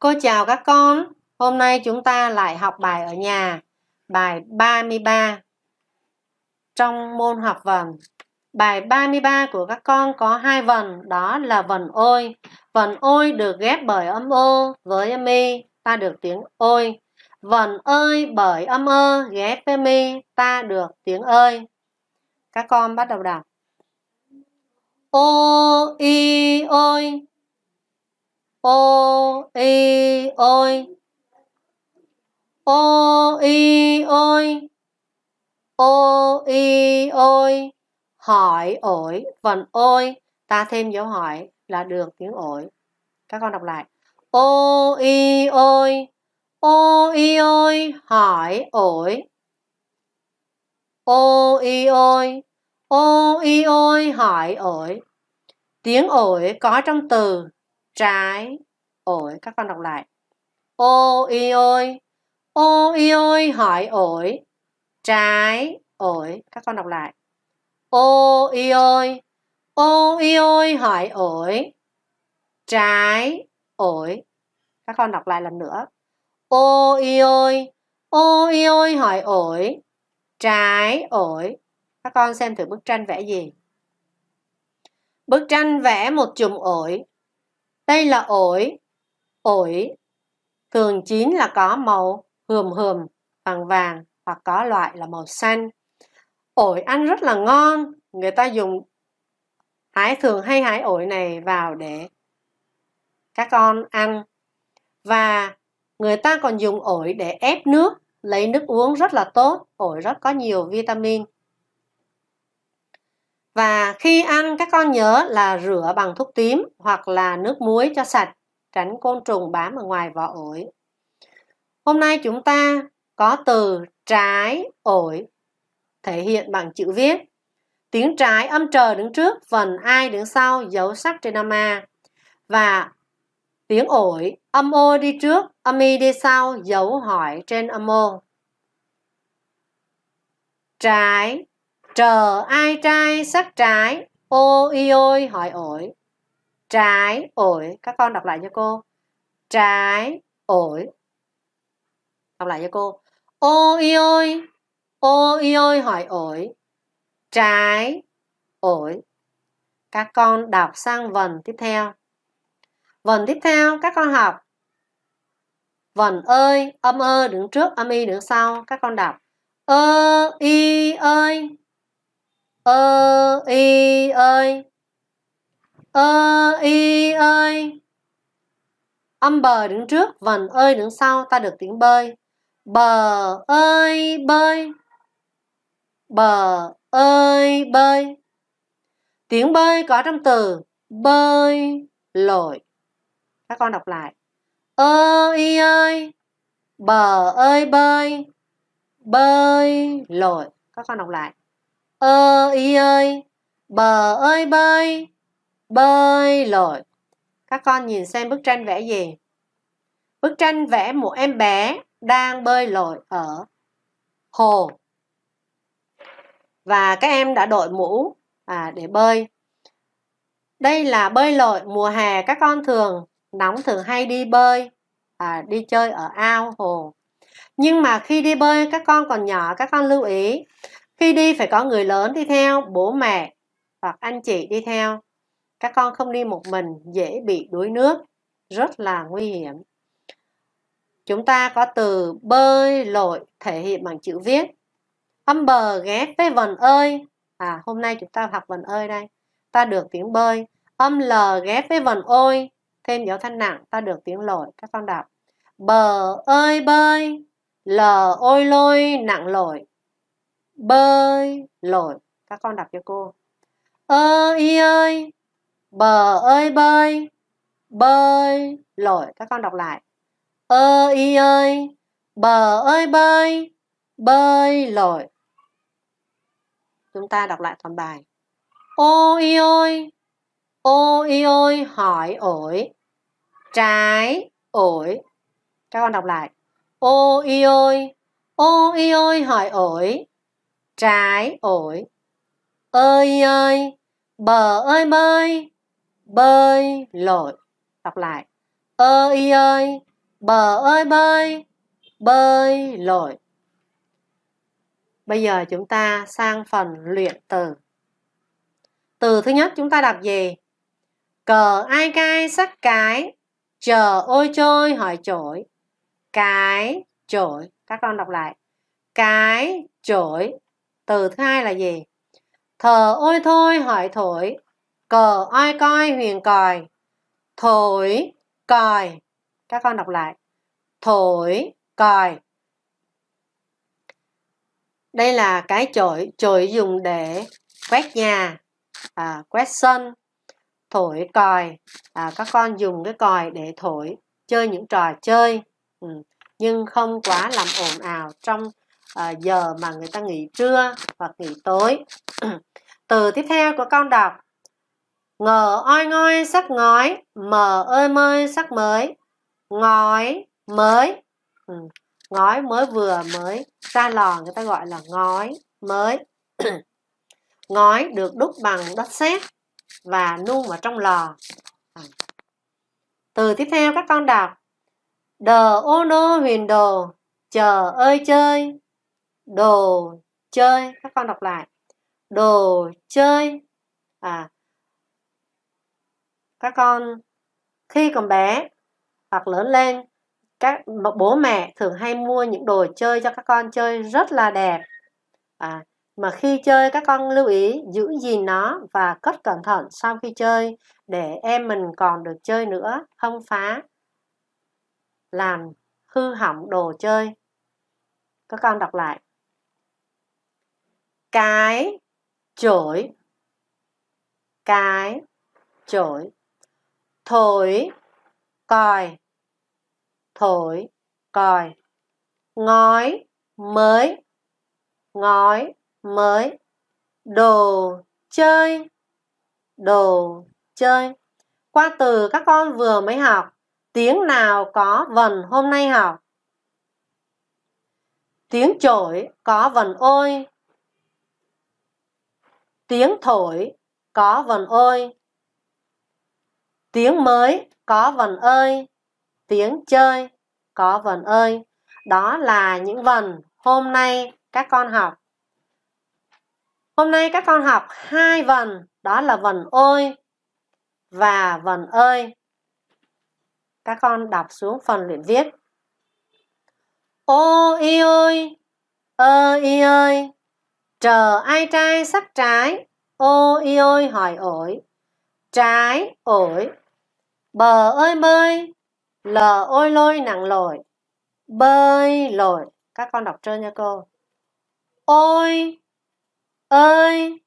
Cô chào các con, hôm nay chúng ta lại học bài ở nhà, bài 33 trong môn học vần. Bài 33 của các con có hai vần, đó là vần ôi. Vần ôi được ghép bởi âm ô với âm y, ta được tiếng ôi. Vần ơi bởi âm ơ ghép với mi, ta được tiếng ơi. Các con bắt đầu đọc. Ô y ôi o y oi o y oi o y oi hỏi ổi vần ôi ta thêm dấu hỏi là được tiếng ổi các con đọc lại o y oi o y oi hỏi ổi o y oi o y oi hỏi ổi tiếng ổi có trong từ trái ổi các con đọc lại ôi ôi ôi ôi hỏi ổi trái ổi các con đọc lại ôi ôi ôi ôi hỏi ổi trái ổi các con đọc lại lần nữa ôi ôi ôi ôi hỏi ổi trái ổi các con xem thử bức tranh vẽ gì bức tranh vẽ một chùm ổi đây là ổi. Ổi thường chín là có màu hườm hườm, vàng vàng hoặc có loại là màu xanh. Ổi ăn rất là ngon, người ta dùng hái thường hay hái ổi này vào để các con ăn. Và người ta còn dùng ổi để ép nước, lấy nước uống rất là tốt, ổi rất có nhiều vitamin và khi ăn các con nhớ là rửa bằng thuốc tím hoặc là nước muối cho sạch tránh côn trùng bám ở ngoài vỏ ổi hôm nay chúng ta có từ trái ổi thể hiện bằng chữ viết tiếng trái âm trờ đứng trước phần ai đứng sau dấu sắc trên âm a và tiếng ổi âm ô đi trước âm y đi sau dấu hỏi trên âm ô trái Chờ ai trai sắc trái, ôi ôi hỏi ổi. Trái ổi, các con đọc lại cho cô. Trái ổi. Đọc lại cho cô. ôi y ôi, ôi hỏi ổi. Trái ổi. Các con đọc sang vần tiếp theo. Vần tiếp theo các con học Vần ơi, âm ơ đứng trước, âm y đứng sau Các con đọc Ơ, y, ơi ơ y ơi ơ y ơi âm bờ đứng trước vần ơi đứng sau ta được tiếng bơi bờ ơi bơi bờ ơi bơi tiếng bơi có trong từ bơi lội các con đọc lại ơ y ơi bờ ơi bơi bơi lội các con đọc lại ơ y ơi bờ ơi bơi bơi lội các con nhìn xem bức tranh vẽ gì bức tranh vẽ một em bé đang bơi lội ở hồ và các em đã đội mũ à, để bơi đây là bơi lội mùa hè các con thường nóng thường hay đi bơi à, đi chơi ở ao hồ nhưng mà khi đi bơi các con còn nhỏ các con lưu ý khi đi phải có người lớn đi theo, bố mẹ hoặc anh chị đi theo. Các con không đi một mình dễ bị đuối nước, rất là nguy hiểm. Chúng ta có từ bơi lội thể hiện bằng chữ viết. Âm bờ ghép với vần ơi. À, hôm nay chúng ta học vần ơi đây. Ta được tiếng bơi. Âm l ghép với vần ôi. Thêm dấu thanh nặng, ta được tiếng lội. Các con đọc. Bờ ơi bơi, l ôi lôi nặng lội bơi lội các con đọc cho cô ơ y ơi bờ ơi bơi bơi lội các con đọc lại ơ y ơi bờ ơi bơi bơi lội chúng ta đọc lại toàn bài ôi ôi ôi ôi hỏi ổi trái ổi các con đọc lại ôi ôi ôi ôi hỏi ổi trái ổi ơi ơi bờ ơi bơi bơi lội đọc lại ơi ơi bờ ơi bơi bơi lội bây giờ chúng ta sang phần luyện từ từ thứ nhất chúng ta đọc gì cờ ai cai sắc cái chờ ôi trôi hỏi chổi cái chổi các con đọc lại cái chổi từ thứ hai là gì? Thờ ôi thôi hỏi thổi, cờ oi coi huyền còi, thổi, còi. Các con đọc lại. Thổi, còi. Đây là cái chổi, chổi dùng để quét nhà, à, quét sân, thổi còi. À, các con dùng cái còi để thổi, chơi những trò chơi, ừ. nhưng không quá làm ồn ào trong à, giờ mà người ta nghỉ trưa hoặc nghỉ tối từ tiếp theo của con đọc ngờ oi ngoi sắc ngói mờ ơi mơi sắc mới ngói mới ừ. ngói mới vừa mới ra lò người ta gọi là ngói mới ngói được đúc bằng đất sét và nung vào trong lò à. từ tiếp theo các con đọc đờ ô nô huyền đồ chờ ơi chơi đồ chơi các con đọc lại đồ chơi à các con khi còn bé hoặc lớn lên các bố mẹ thường hay mua những đồ chơi cho các con chơi rất là đẹp à, mà khi chơi các con lưu ý giữ gìn nó và cất cẩn thận sau khi chơi để em mình còn được chơi nữa không phá làm hư hỏng đồ chơi các con đọc lại cái chổi cái chổi thổi còi thổi còi ngói mới ngói mới đồ chơi đồ chơi qua từ các con vừa mới học tiếng nào có vần hôm nay học tiếng chổi có vần ôi tiếng thổi có vần ơi, tiếng mới có vần ơi tiếng chơi có vần ơi đó là những vần hôm nay các con học hôm nay các con học hai vần đó là vần ơi và vần ơi các con đọc xuống phần luyện viết ô y ơi ơ y ơi chờ ai trai sắc trái ôi ôi hỏi ổi trái ổi bờ ơi bơi lờ ôi lôi nặng lội bơi lội các con đọc trơn nha cô ôi ơi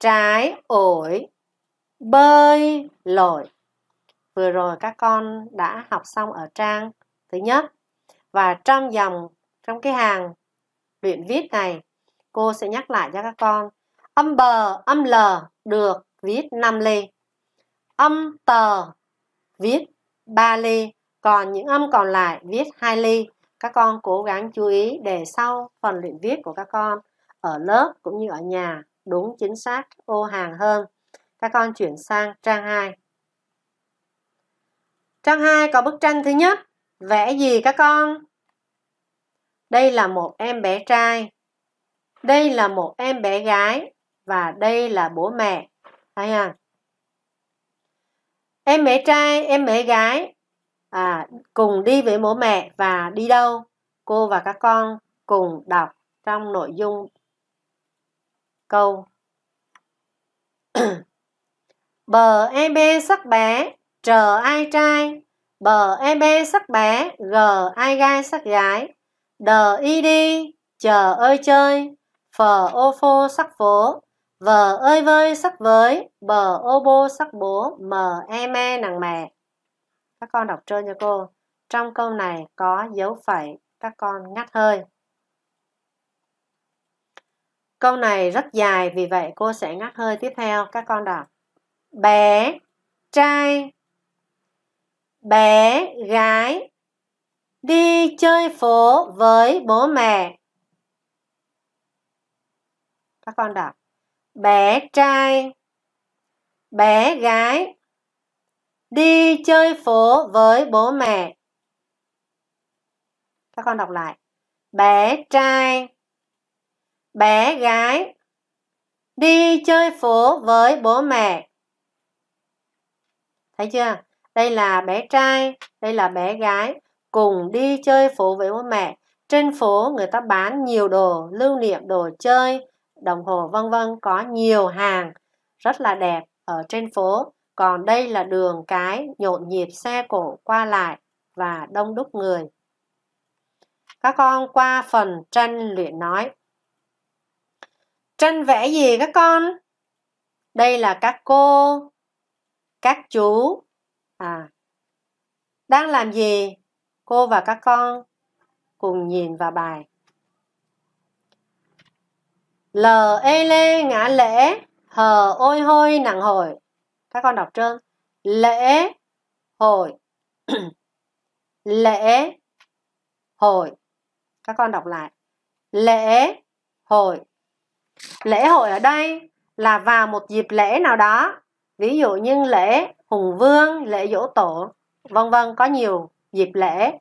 trái ổi bơi lội vừa rồi các con đã học xong ở trang thứ nhất và trong dòng trong cái hàng luyện viết này Cô sẽ nhắc lại cho các con. Âm bờ, âm l được viết 5 ly. Âm tờ viết 3 ly. Còn những âm còn lại viết 2 ly. Các con cố gắng chú ý để sau phần luyện viết của các con ở lớp cũng như ở nhà đúng chính xác ô hàng hơn. Các con chuyển sang trang 2. Trang 2 có bức tranh thứ nhất. Vẽ gì các con? Đây là một em bé trai đây là một em bé gái và đây là bố mẹ thấy không em bé trai em bé gái à, cùng đi với bố mẹ và đi đâu cô và các con cùng đọc trong nội dung câu bờ e bê sắc bé chờ ai trai bờ e bê sắc bé gờ ai gai sắc gái đờ y đi chờ ơi chơi phở ô phô sắc phố vờ ơi vơi sắc với bờ ô bô sắc bố mờ e me nàng mẹ các con đọc trơn cho cô trong câu này có dấu phẩy các con ngắt hơi câu này rất dài vì vậy cô sẽ ngắt hơi tiếp theo các con đọc bé trai bé gái đi chơi phố với bố mẹ các con đọc bé trai bé gái đi chơi phố với bố mẹ các con đọc lại bé trai bé gái đi chơi phố với bố mẹ thấy chưa đây là bé trai đây là bé gái cùng đi chơi phố với bố mẹ trên phố người ta bán nhiều đồ lưu niệm đồ chơi đồng hồ vân vân có nhiều hàng rất là đẹp ở trên phố còn đây là đường cái nhộn nhịp xe cổ qua lại và đông đúc người các con qua phần tranh luyện nói tranh vẽ gì các con đây là các cô các chú à đang làm gì cô và các con cùng nhìn vào bài l e lê ngã lễ hờ ôi hôi nặng hồi các con đọc trơn lễ hồi lễ hồi các con đọc lại lễ hồi lễ hội ở đây là vào một dịp lễ nào đó ví dụ như lễ hùng vương lễ dỗ tổ vân vân có nhiều dịp lễ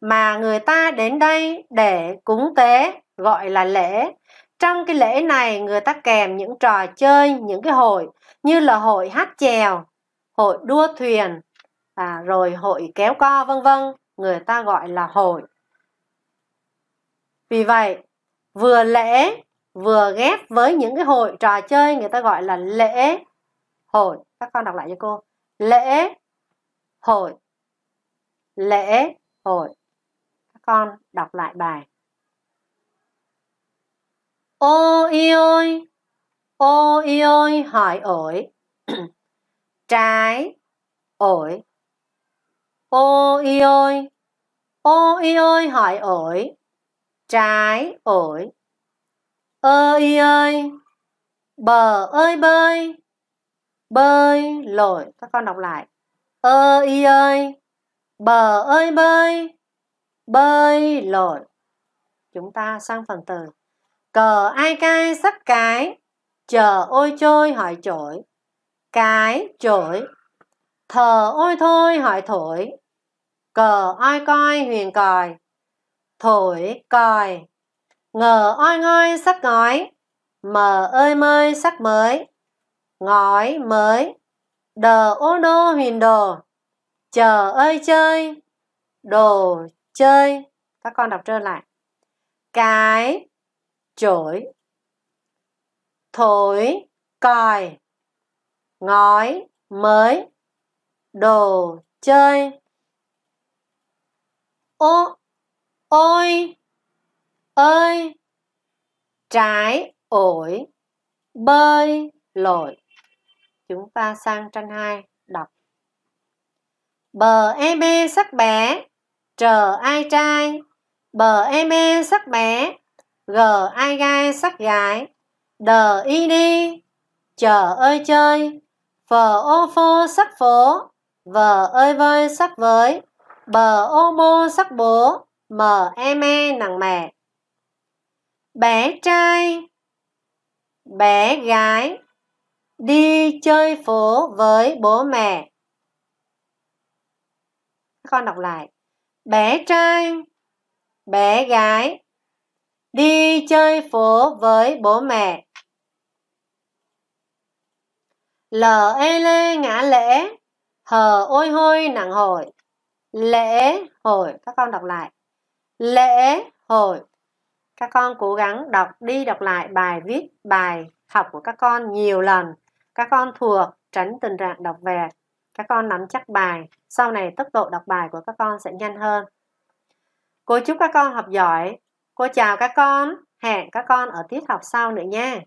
mà người ta đến đây để cúng tế gọi là lễ trong cái lễ này người ta kèm những trò chơi những cái hội như là hội hát chèo hội đua thuyền à, rồi hội kéo co vân vân người ta gọi là hội vì vậy vừa lễ vừa ghép với những cái hội trò chơi người ta gọi là lễ hội các con đọc lại cho cô lễ hội lễ hội các con đọc lại bài ôi ôi ôi ôi hỏi ổi trái ổi ôi ôi ôi ôi hỏi ổi trái ổi ơi ơi bờ ơi bơi bơi lội các con đọc lại ơi ơi bờ ơi bơi bơi lội chúng ta sang phần từ cờ ai cai sắc cái chờ ôi trôi hỏi trỗi cái trỗi thờ ôi thôi hỏi thổi cờ ai coi huyền còi thổi còi ngờ oi ngoi sắc ngói mờ ơi mơi sắc mới ngói mới đờ ô đô huyền đồ chờ ơi chơi đồ chơi các con đọc trơn lại cái chổi thổi còi ngói mới đồ chơi ô ôi ơi trái ổi bơi lội chúng ta sang tranh hai đọc bờ em e sắc bé chờ ai trai bờ em e sắc bé G ai gai sắc gái D y đi Chờ ơi chơi F ô phô sắc phố V ơi vơi sắc với Bờ ô bô sắc bố M em e nặng mẹ Bé trai Bé gái Đi chơi phố với bố mẹ Con đọc lại Bé trai Bé gái Đi chơi phố với bố mẹ. Lờ ê e, lê ngã lễ, hờ ôi hôi nặng hồi. Lễ hồi, các con đọc lại. Lễ hồi. Các con cố gắng đọc đi đọc lại bài viết, bài học của các con nhiều lần. Các con thuộc, tránh tình trạng đọc về. Các con nắm chắc bài, sau này tốc độ đọc bài của các con sẽ nhanh hơn. Cô chúc các con học giỏi, Cô chào các con, hẹn các con ở tiết học sau nữa nha.